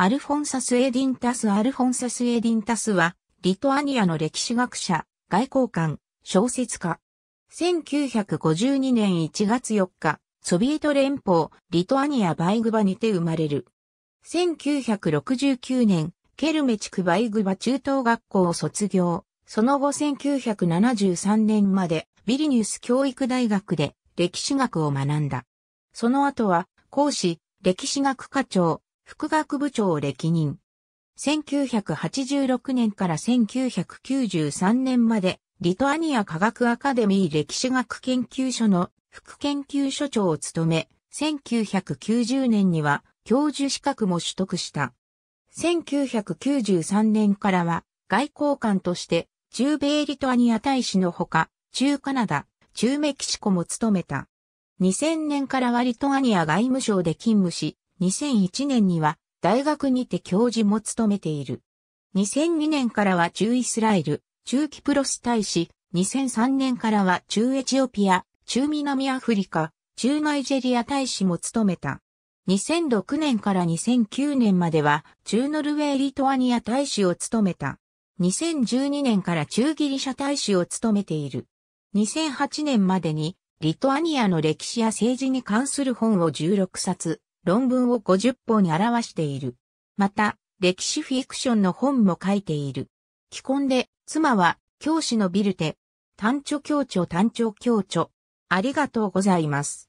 アルフォンサス・エディンタス・アルフォンサス・エディンタスは、リトアニアの歴史学者、外交官、小説家。1952年1月4日、ソビエト連邦、リトアニア・バイグバにて生まれる。1969年、ケルメチク・バイグバ中等学校を卒業。その後1973年まで、ビリニュス教育大学で歴史学を学んだ。その後は、講師、歴史学課長、副学部長を歴任。1986年から1993年まで、リトアニア科学アカデミー歴史学研究所の副研究所長を務め、1990年には教授資格も取得した。1993年からは外交官として中米リトアニア大使のほか、中カナダ、中メキシコも務めた。2000年からはリトアニア外務省で勤務し、2001年には大学にて教授も務めている。2002年からは中イスラエル、中キプロス大使、2003年からは中エチオピア、中南アフリカ、中ナイジェリア大使も務めた。2006年から2009年までは中ノルウェーリトアニア大使を務めた。2012年から中ギリシャ大使を務めている。2008年までにリトアニアの歴史や政治に関する本を16冊、論文を50本に表している。また、歴史フィクションの本も書いている。既婚で、妻は、教師のビルテ、単調教長単調教長。ありがとうございます。